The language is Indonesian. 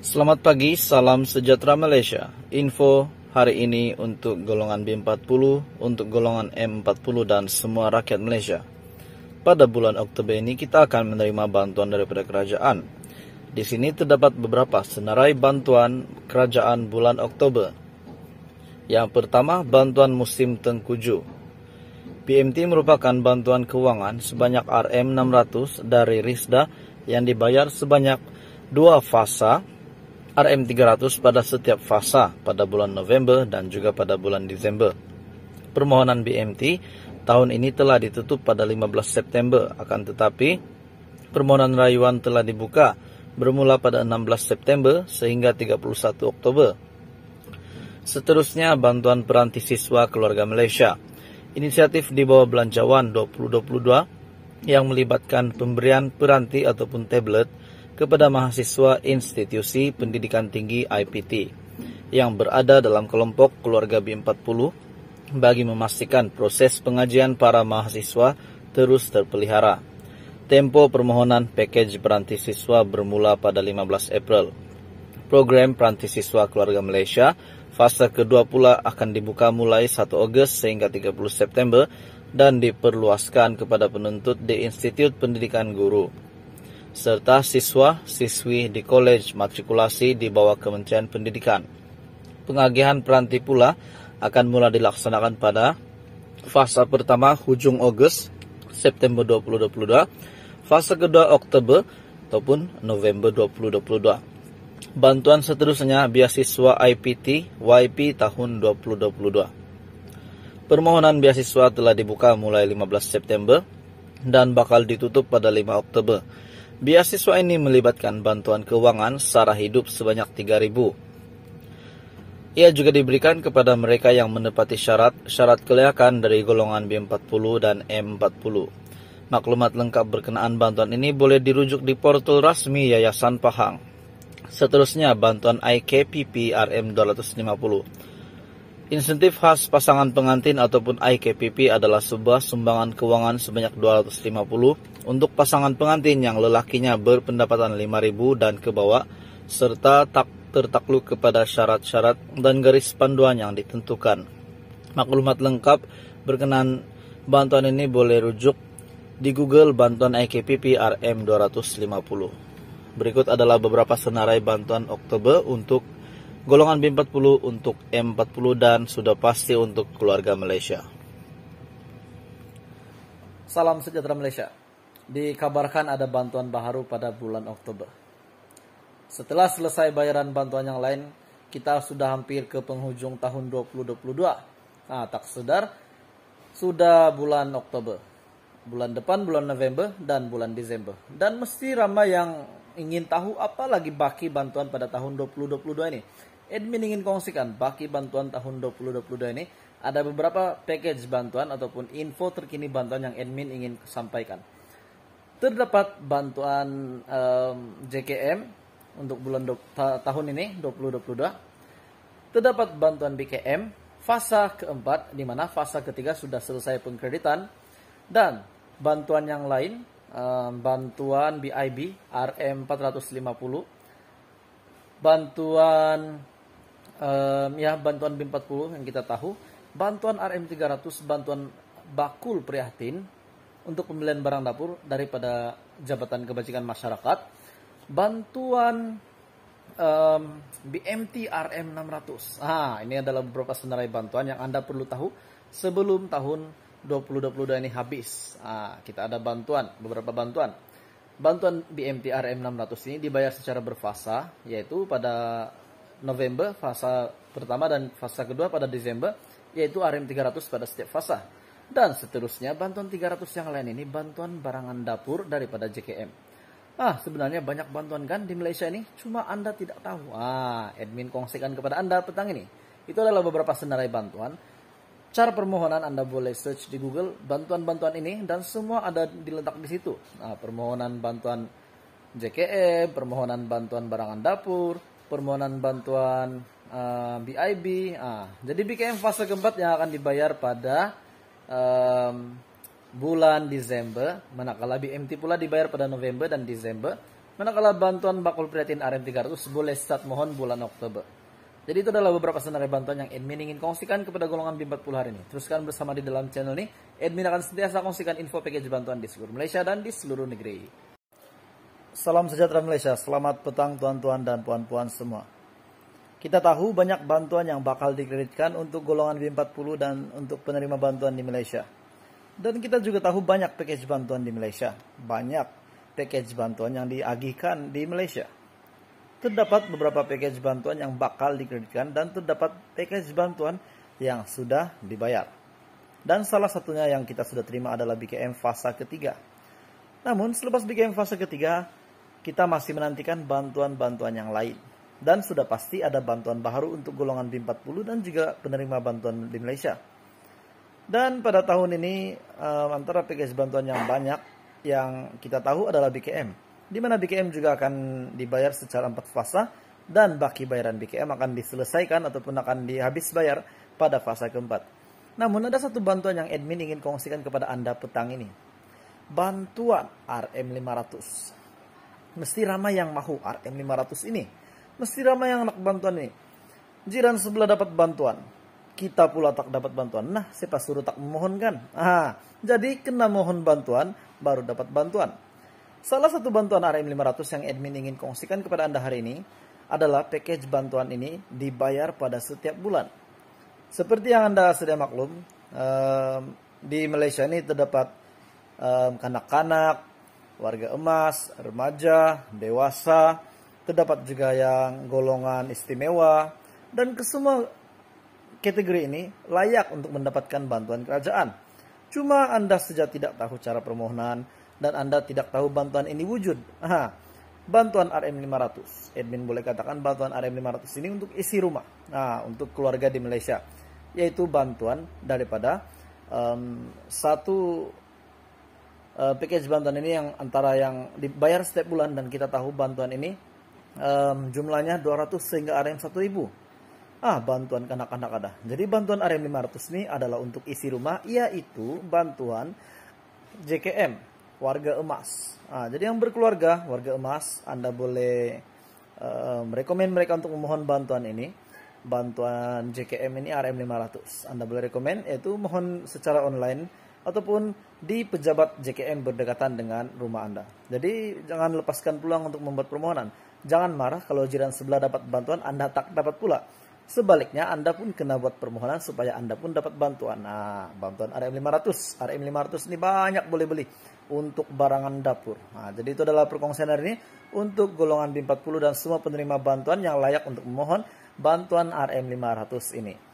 Selamat pagi, salam sejahtera Malaysia. Info hari ini untuk golongan B40, untuk golongan M40 dan semua rakyat Malaysia. Pada bulan Oktober ini kita akan menerima bantuan daripada kerajaan. Di sini terdapat beberapa senarai bantuan kerajaan bulan Oktober. Yang pertama, bantuan musim tengkuju. PMT merupakan bantuan keuangan sebanyak RM600 dari RISDA yang dibayar sebanyak dua fasa RM300 pada setiap fasa pada bulan November dan juga pada bulan Desember. Permohonan BMT tahun ini telah ditutup pada 15 September, akan tetapi permohonan rayuan telah dibuka bermula pada 16 September sehingga 31 Oktober. Seterusnya, bantuan peranti siswa keluarga Malaysia. Inisiatif di bawah Belanjawan 2022 yang melibatkan pemberian peranti ataupun tablet kepada mahasiswa institusi pendidikan tinggi IPT yang berada dalam kelompok keluarga B40 bagi memastikan proses pengajian para mahasiswa terus terpelihara. Tempo permohonan package peranti siswa bermula pada 15 April. Program peranti siswa keluarga Malaysia fase kedua pula akan dibuka mulai 1 Ogos sehingga 30 September dan diperluaskan kepada penuntut di Institut Pendidikan Guru serta siswa-siswi di kolej matrikulasi di bawah Kementerian Pendidikan. Pengagihan peranti pula akan mulai dilaksanakan pada fase pertama hujung Agustus September 2022, fase kedua Oktober ataupun November 2022. Bantuan seterusnya beasiswa IPT YP tahun 2022. Permohonan beasiswa telah dibuka mulai 15 September dan bakal ditutup pada 5 Oktober. Beasiswa ini melibatkan bantuan keuangan secara hidup sebanyak 3.000. Ia juga diberikan kepada mereka yang menepati syarat-syarat kelayakan dari golongan B40 dan e M40. Maklumat lengkap berkenaan bantuan ini boleh dirujuk di portal resmi Yayasan Pahang. Seterusnya bantuan IKPP RM 250 Insentif khas pasangan pengantin ataupun IKPP adalah sebuah sumbangan keuangan sebanyak 250 untuk pasangan pengantin yang lelakinya berpendapatan 5.000 dan ke bawah serta tak tertakluk kepada syarat-syarat dan garis panduan yang ditentukan. Maklumat lengkap berkenan bantuan ini boleh rujuk di Google bantuan IKPP RM250. Berikut adalah beberapa senarai bantuan Oktober untuk golongan B40 untuk M40 dan sudah pasti untuk keluarga Malaysia. Salam sejahtera Malaysia. Dikabarkan ada bantuan baru pada bulan Oktober. Setelah selesai bayaran bantuan yang lain, kita sudah hampir ke penghujung tahun 2022. Nah, tak sedar sudah bulan Oktober, bulan depan bulan November dan bulan Desember. Dan mesti ramai yang ingin tahu apa lagi baki bantuan pada tahun 2022 ini? Admin ingin kongsikan baki bantuan tahun 2022 ini ada beberapa package bantuan ataupun info terkini bantuan yang admin ingin sampaikan. Terdapat bantuan um, JKM untuk bulan ta, tahun ini 2022. Terdapat bantuan BKM fase keempat di mana fase ketiga sudah selesai pengkreditan dan bantuan yang lain um, bantuan BIB RM450 bantuan um, ya bantuan B40 yang kita tahu bantuan RM300 bantuan bakul prihatin untuk pembelian barang dapur daripada Jabatan Kebajikan Masyarakat bantuan um, BMT RM600 ah ini adalah beberapa senarai bantuan yang Anda perlu tahu sebelum tahun 2022 ini habis. Nah, kita ada bantuan, beberapa bantuan. Bantuan BMT RM600 ini dibayar secara berfasa, yaitu pada November fasa pertama dan fasa kedua pada Desember, yaitu RM300 pada setiap fasa. Dan seterusnya, bantuan 300 yang lain ini bantuan barangan dapur daripada JKM. Ah, sebenarnya banyak bantuan kan di Malaysia ini, cuma Anda tidak tahu. Ah, admin kongsikan kepada Anda petang ini. Itu adalah beberapa senarai bantuan Cara permohonan Anda boleh search di Google bantuan-bantuan ini dan semua ada diletak di situ. Nah, permohonan bantuan JKE, permohonan bantuan barangan dapur, permohonan bantuan uh, eh, BIB. Nah, jadi BKM fase keempat yang akan dibayar pada um, bulan Desember, manakala BMT pula dibayar pada November dan Desember, manakala bantuan bakul prihatin RM300 boleh start mohon bulan Oktober. Jadi itu adalah beberapa senarai bantuan yang admin ingin kongsikan kepada golongan B40 hari ini. Teruskan bersama di dalam channel ini. Admin akan sentiasa kongsikan info package bantuan di seluruh Malaysia dan di seluruh negeri. Salam sejahtera Malaysia. Selamat petang tuan-tuan dan puan-puan semua. Kita tahu banyak bantuan yang bakal dikreditkan untuk golongan B40 dan untuk penerima bantuan di Malaysia. Dan kita juga tahu banyak package bantuan di Malaysia. Banyak package bantuan yang diagihkan di Malaysia terdapat beberapa package bantuan yang bakal dikreditkan dan terdapat package bantuan yang sudah dibayar. Dan salah satunya yang kita sudah terima adalah BKM fase ketiga. Namun selepas BKM fase ketiga, kita masih menantikan bantuan-bantuan yang lain. Dan sudah pasti ada bantuan baru untuk golongan B40 dan juga penerima bantuan di Malaysia. Dan pada tahun ini, eh, antara package bantuan yang banyak yang kita tahu adalah BKM di mana BKM juga akan dibayar secara empat fasa dan baki bayaran BKM akan diselesaikan ataupun akan dihabis bayar pada fase keempat. Namun ada satu bantuan yang admin ingin kongsikan kepada Anda petang ini. Bantuan RM500. Mesti ramai yang mahu RM500 ini. Mesti ramai yang nak bantuan ini. Jiran sebelah dapat bantuan. Kita pula tak dapat bantuan. Nah, siapa suruh tak memohonkan? kan? Ah, jadi kena mohon bantuan, baru dapat bantuan. Salah satu bantuan RM 500 yang admin ingin kongsikan kepada Anda hari ini adalah package bantuan ini dibayar pada setiap bulan. Seperti yang Anda sudah maklum, di Malaysia ini terdapat kanak-kanak, warga emas, remaja, dewasa, terdapat juga yang golongan istimewa, dan kesemua kategori ini layak untuk mendapatkan bantuan kerajaan. Cuma Anda sejak tidak tahu cara permohonan, dan Anda tidak tahu bantuan ini wujud. Aha. Bantuan RM500. Admin boleh katakan bantuan RM500 ini untuk isi rumah. Nah, untuk keluarga di Malaysia. Yaitu bantuan daripada um, satu uh, package bantuan ini yang antara yang dibayar setiap bulan dan kita tahu bantuan ini um, jumlahnya 200 sehingga RM1000. Ah, bantuan kanak-kanak ada. Jadi bantuan RM500 ini adalah untuk isi rumah, yaitu bantuan JKM warga emas. Nah, jadi yang berkeluarga, warga emas, Anda boleh uh, eh, merekomend mereka untuk memohon bantuan ini. Bantuan JKM ini RM500. Anda boleh rekomend yaitu mohon secara online ataupun di pejabat JKM berdekatan dengan rumah Anda. Jadi jangan lepaskan peluang untuk membuat permohonan. Jangan marah kalau jiran sebelah dapat bantuan, Anda tak dapat pula. Sebaliknya, Anda pun kena buat permohonan supaya Anda pun dapat bantuan. Nah, bantuan RM500. RM500 ini banyak boleh beli untuk barangan dapur. Nah, jadi itu adalah perkongsian hari ini untuk golongan B40 dan semua penerima bantuan yang layak untuk memohon bantuan RM500 ini.